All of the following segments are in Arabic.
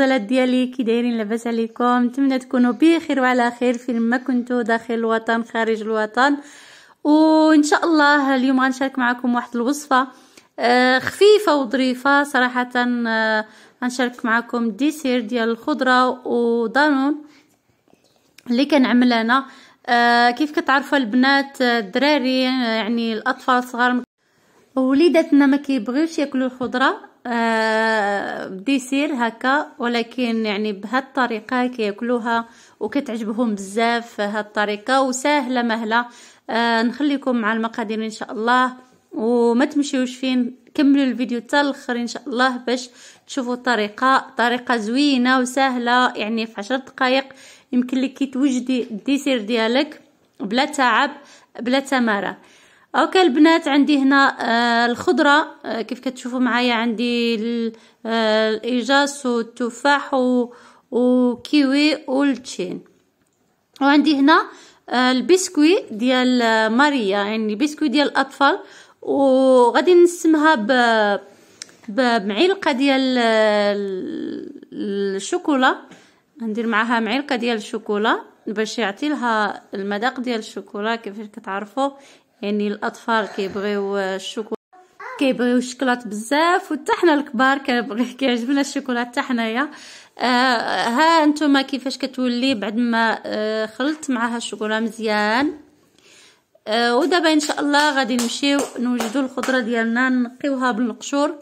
الغزلات ديالي كي دايرين لاباس عليكم نتمنى تكونوا بخير وعلى خير فين ما كنتوا داخل الوطن خارج الوطن وان شاء الله اليوم غنشارك معكم واحد الوصفه آه، خفيفه وظريفه صراحه آه، غنشارك معكم ديسير ديال الخضره ودانون اللي كنعمل انا آه، كيف كتعرفوا البنات الدراري يعني الاطفال الصغار وليداتنا ما كيبغيوش ياكلوا الخضره آه بدي يصير هكا ولكن يعني بهالطريقه كياكلوها وكتعجبهم بزاف هالطريقه وسهله مهله آه نخليكم مع المقادير ان شاء الله وما تمشيوش فين كملوا الفيديو حتى الاخر ان شاء الله باش تشوفوا الطريقه طريقه زوينه وسهله يعني في عشر دقائق يمكن لك توجدي الديسير ديالك بلا تعب بلا تماره اوكي البنات عندي هنا آه، الخضره آه، كيف كتشوفوا معايا عندي آه الايجاس والتفاح وكيوي والتشين وعندي هنا آه، البسكوي ديال ماريا يعني البسكوي ديال الاطفال وغادي نسمها ب بمعلقه ديال الشوكولا ندير معاها معلقه ديال الشوكولا باش يعطي لها المذاق ديال الشوكولا كيفاش كتعرفوا يعني الاطفال كيبغيو الشوكولا كيبغيو الشكلاط بزاف وحتى حنا الكبار كيعجبنا الشوكولا حتى حنايا آه ها انتم كيفاش كتولي بعد ما آه خلطت معها الشوكولا مزيان آه ودابا ان شاء الله غادي نمشيو نوجدوا الخضره ديالنا نقيوها بالمقشور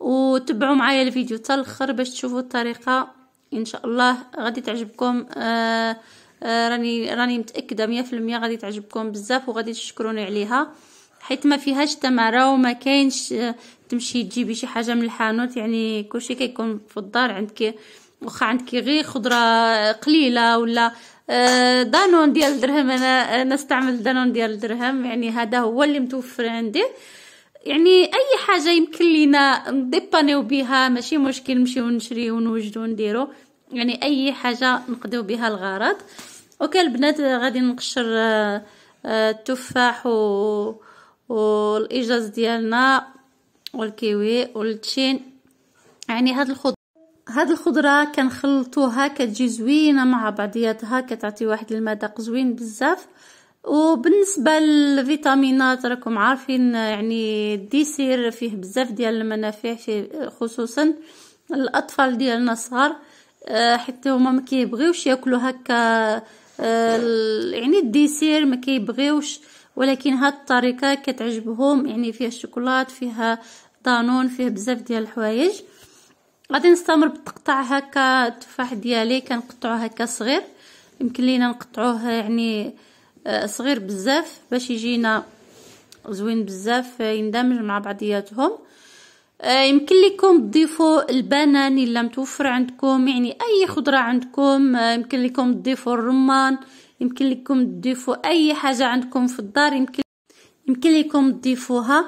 وتبعوا معايا الفيديو حتى الاخر باش تشوفوا الطريقه ان شاء الله غادي تعجبكم آه آه، راني راني متاكده مية فالمية غادي تعجبكم بزاف وغادي تشكروني عليها حيت ما فيهاش تماره وما كاينش آه، تمشي تجيبي شي حاجه من الحانوت يعني كلشي كيكون في الدار عندك واخا عندك غير خضره قليله ولا آه، دانون ديال الدرهم انا نستعمل دانون ديال الدرهم يعني هذا هو اللي متوفر عندي يعني اي حاجه يمكن لينا نديبانيو بها ماشي مشكل نمشيو نشريو ونوجدو ونديرو يعني اي حاجه نقضيو بها الغرض اوكي البنات غادي نقشر آه، آه، التفاح و والاجاز ديالنا والكيوي والتشين يعني هاد الخضر هاد الخضره كنخلطوها كتجي زوينه مع بعضياتها كتعطي واحد المذاق زوين بزاف وبالنسبه للفيتامينات راكم عارفين يعني الديسير فيه بزاف ديال المنافع خصوصا الاطفال ديالنا الصغار آه، حيت هما ما كيبغيوش ياكلوا هكا آه، يعني الديسير ما كيبغيوش ولكن هاد الطريقه كتعجبهم يعني فيها الشوكولات فيها دانون فيها بزاف ديال الحوايج غادي نستمر بالتقطع هكا التفاح ديالي كنقطعو هكا صغير يمكن لينا نقطعوه يعني آه، صغير بزاف باش يجينا زوين بزاف آه، يندمج مع بعضياتهم آه، يمكن لكم تضيفوا البنان الا متوفر عندكم يعني اي خضره عندكم آه، يمكن لكم تضيفوا الرمان يمكن لكم تضيفوا اي حاجه عندكم في الدار يمكن يمكن لكم تضيفوها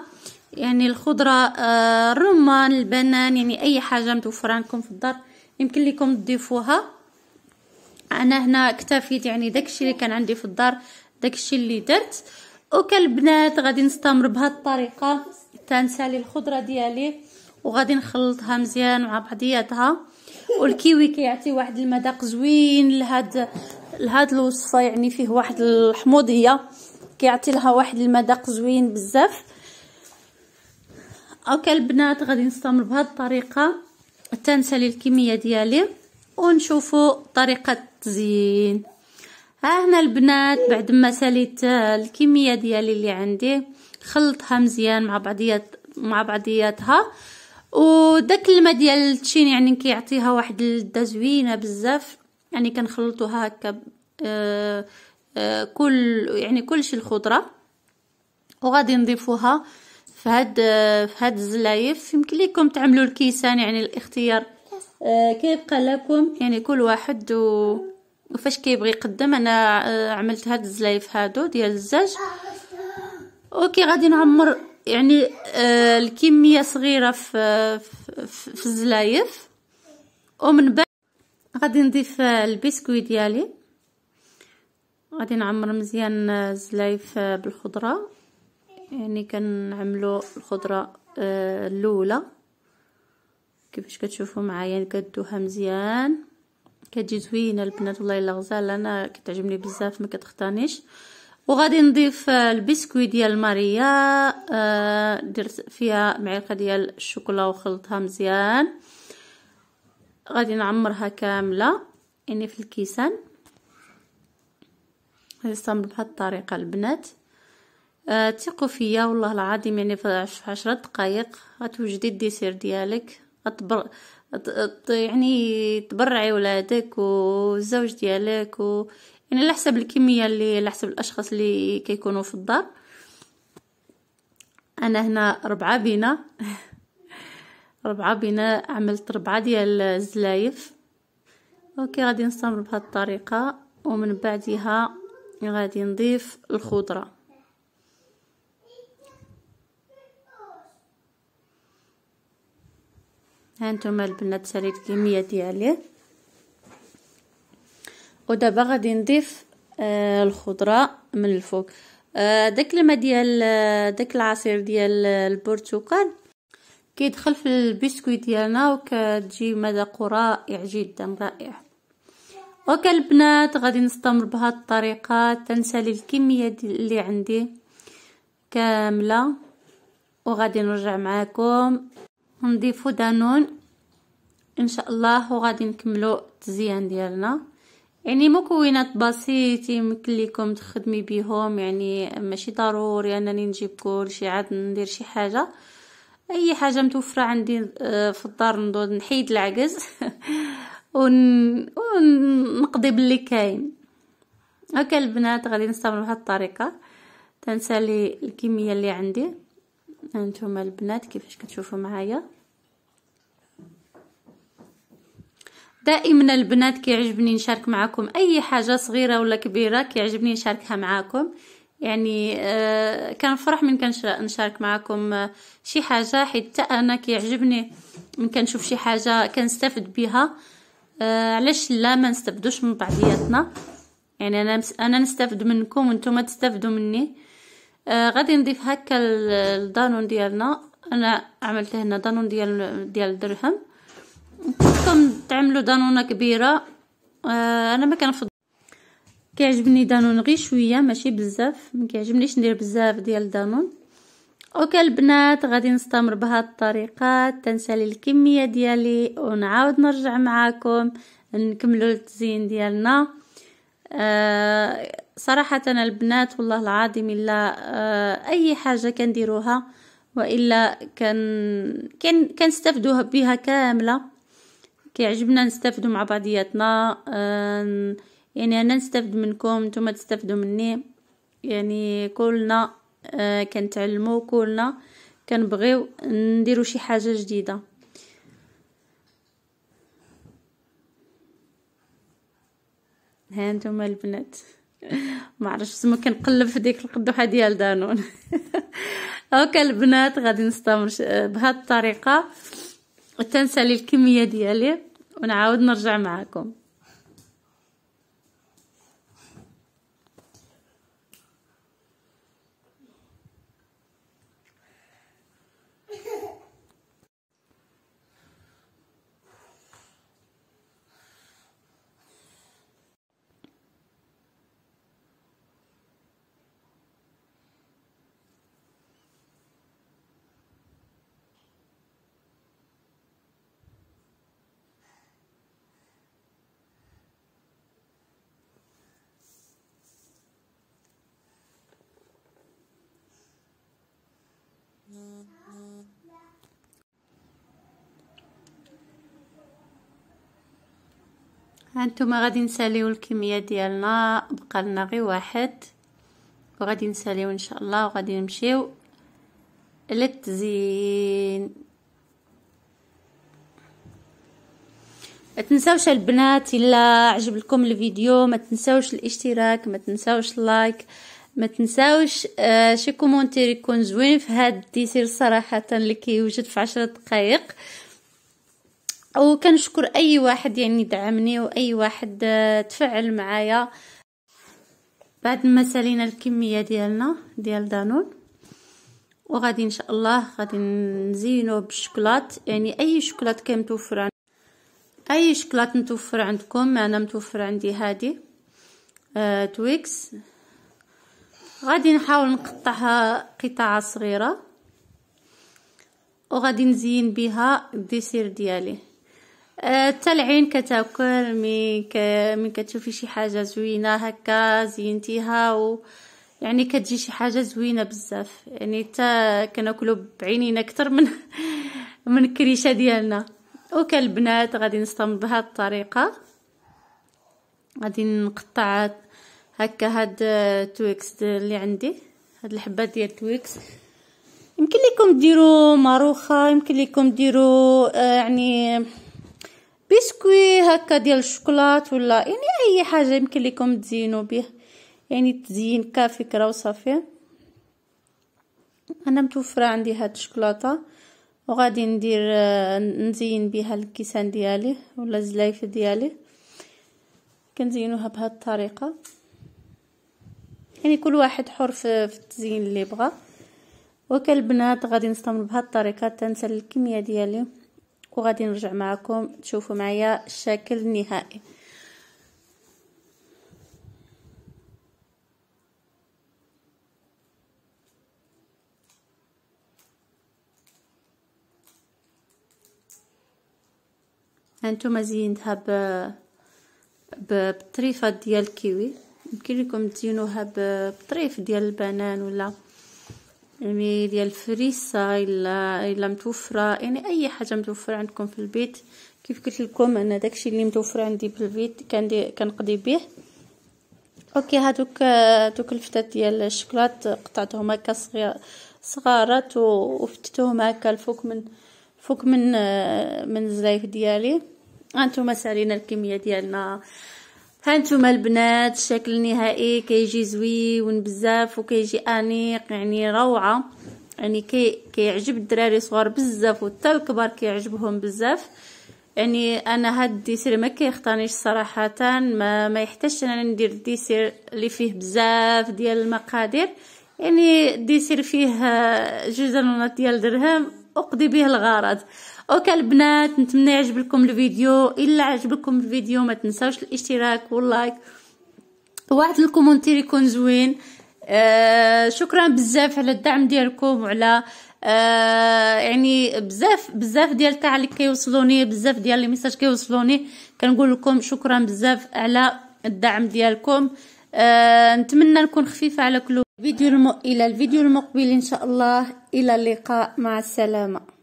يعني الخضره آه، الرمان البنان يعني اي حاجه متوفره عندكم في الدار يمكن لكم تضيفوها انا هنا اكتفيت يعني داكشي اللي كان عندي في الدار داكشي اللي درت وكالبنات غادي نستمر بهاد الطريقه تنسالي الخضره ديالي وغادي نخلطها مزيان مع بعضياتها والكيوي كيعطي واحد المذاق زوين لهاد لهاد الوصفه يعني فيه واحد الحموضيه كيعطي لها واحد المذاق زوين بزاف اوكي البنات غادي نستمر بهاد الطريقه نسالي الكميه ديالي ونشوفوا طريقه التزيين ها هنا البنات بعد ما سليت الكميه ديالي اللي عندي خلطها مزيان مع بعضيات مع بعضياتها وداك الماء ديال التشين يعني كيعطيها واحد اللذه زوينه بزاف يعني كنخلطوها هكا آه آه كل يعني كلشي الخضره وغادي نضيفوها في هاد في هاد الزلايف يمكن لكم تعملوا الكيسان يعني الاختيار آه كيبقى لكم يعني كل واحد و وفاش كيبغي يقدم انا آه، عملت هاد الزلايف هادو ديال الزاج اوكي غادي نعمر يعني آه، الكميه صغيره في في, الزلايف ومن بعد غادي نضيف البسكويت ديالي غادي نعمر مزيان الزلايف بالخضره يعني كنعملو الخضره آه، الاولى كيفاش كتشوفوا معايا يعني كدوها مزيان كتجي زوينه البنات والله الا غزاله انا كتعجبني بزاف مكتختانيش وغادي نضيف آه، البسكوي ديال ماريا آه، درت فيها معلقه ديال الشوكولا وخلطها مزيان غادي نعمرها كامله يعني في الكيسان غادي نستعمل بهاد الطريقه البنات آه، ثقوا فيا والله العظيم يعني في عشرة دقائق غتوجدي الديسير ديالك غتبر يعني تبرعي ولادك والزوج ديالك و يعني على حسب الكميه اللي على حسب الاشخاص اللي كيكونوا في الدار انا هنا ربعه بينا ربعه بينا عملت ربعه ديال الزلايف اوكي غادي نستمر بهذه الطريقه ومن بعدها غادي نضيف الخضره ها انتم البنات ساليت الكميه ديالي ودابا غادي نضيف آه الخضره من الفوق آه داك الماء ديال آه، داك العصير ديال آه، البرتقال كيدخل في البسكويت ديالنا وكتجي مذاق رائع جدا رائع اوكي البنات غادي نستمر بهاد الطريقه تنسالي الكميه اللي عندي كامله وغادي نرجع معاكم نضيفو دانون ان شاء الله وغادي نكملو التزيان ديالنا يعني مكونات بسيطة يمكن لكم تخدمي بيهم يعني ماشي ضروري انني نجيب كل شي عاد ندير شي حاجة اي حاجة متوفرة عندي آه، في الدار نضل نحيد العجز ون... ونقضي باللي كاين هكا البنات غادي نستعمل بهاد الطريقة تنسالي الكمية اللي عندي هانتوما البنات كيفاش كتشوفوا معايا دائما البنات كيعجبني نشارك معكم اي حاجه صغيره ولا كبيره كيعجبني نشاركها معكم يعني كان آه، كنفرح من نشارك معكم آه، شي حاجه حيت انا كيعجبني من كنشوف شي حاجه كنستافد بها آه، علاش لا ما نستافدوش من بعضياتنا يعني انا انا نستافد منكم وانتم تستافدوا مني غادي نضيف هكا الدانون ديالنا انا عملت هنا دانون ديال ديال الدرهم خصكم تعملوا دانونه كبيره آه انا ما كنفضل كيعجبني دانون غير شويه ماشي بزاف ما كيعجبنيش ندير بزاف ديال دانون اوكي البنات غادي نستمر بهاد الطريقه تنسالي الكميه ديالي ونعاود نرجع معاكم نكملوا التزيين ديالنا آه صراحه البنات والله العظيم الا آه اي حاجه كنديروها والا كن كنستافدوها بها كامله كيعجبنا نستافدوا مع بعضياتنا آه، يعني انا نستافد منكم نتوما تستافدوا مني يعني كلنا آه، كنتعلموا كلنا كنبغيو نديروا شي حاجه جديده ها نتوما البنات ما عرفتش تما كنقلب في ديك القدوحه ديال دانون هاكا البنات غادي نستمر آه، بهاد الطريقه وتنسالي الكميه ديالي ونعاود نرجع معكم هانتوما غادي نساليو الكميه ديالنا بقى لنا غير واحد وغادي نساليو ان شاء الله وغادي نمشيو للتزيين ما تنساوش البنات الا لكم الفيديو ما تنساوش الاشتراك ما تنساوش اللايك ما تنساوش آه، شي كومونتير يكون زوين في هاد الديسير صراحه اللي كيوجد في عشرة دقائق وكنشكر اي واحد يعني دعمني واي واحد آه، تفعل معايا بعد ما سالينا الكميه ديالنا ديال دانون وغادي ان شاء الله غادي نزينو بالشكلاط يعني اي شكلاط كان متوفر عن... اي شكلاط متوفر عندكم انا متوفر عندي هادي آه تويكس غادي نحاول نقطعها قطع صغيره وغادي نزين بها الديسير ديالي حتى العين كتاكل من ك... من كتشوفي شي حاجه زوينه هكا زينتيها و يعني كتجي شي حاجه زوينه بزاف يعني حتى كناكلو بعينينا اكثر من من الكريشه ديالنا وكالبنات غادي نستعمل بهاد الطريقه غادي نقطع هكا هاد تويكس اللي عندي هاد الحبات ديال تويكس يمكن لكم ديروا ماروخه يمكن لكم ديروا آه، يعني بسكوي هكا ديال الشوكولات ولا يعني اي حاجه يمكن لكم تزينوا به يعني تزين كفكره وصافي انا متوفره عندي هاد الشوكولاته وغادي ندير نزين بها الكيسان ديالي ولا الزلايف ديالي كنزينوها بهاد الطريقه يعني كل واحد حر في, التزيين اللي بغى وكالبنات غادي نستمر بهاد الطريقه تنسى الكميه ديالي وغادي نرجع معكم تشوفوا معايا الشكل النهائي هانتوما زينتها ب بطريفه ديال الكيوي يمكن لكم تزينوها بطريف ديال البنان ولا يعني ديال الفريسه الا الا متوفره يعني اي حاجه متوفره عندكم في البيت كيف قلت لكم انا داكشي اللي متوفر عندي في البيت كندي كنقضي به اوكي هادوك دوك الفتات ديال الشكلاط قطعتهم هكا صغير صغارات وفتتهم هكا الفوق من فوق من من الزلايف ديالي انتم سالينا الكميه ديالنا هانتوما البنات الشكل النهائي كيجي زويون بزاف وكيجي انيق يعني روعه يعني كي كيعجب الدراري صغار بزاف وحتى الكبار كيعجبهم بزاف يعني انا هاد الديسير ما كيخطانيش صراحه ما ما يحتاجش انا ندير الديسير اللي فيه بزاف ديال المقادير يعني الديسير فيه جوج ديال درهم اقضي به الغرض اوكي البنات نتمنى يعجبكم الفيديو الا عجبكم الفيديو ما تنساوش الاشتراك واللايك واحد الكومنتير يكون زوين آه شكرا بزاف على الدعم ديالكم وعلى آه يعني بزاف بزاف ديال التعليق كيوصلوني بزاف ديال لي ميساج كيوصلوني كنقول لكم شكرا بزاف على الدعم ديالكم آه نتمنى نكون خفيفه على كل فيديو الم... الى الفيديو المقبل ان شاء الله الى اللقاء مع السلامه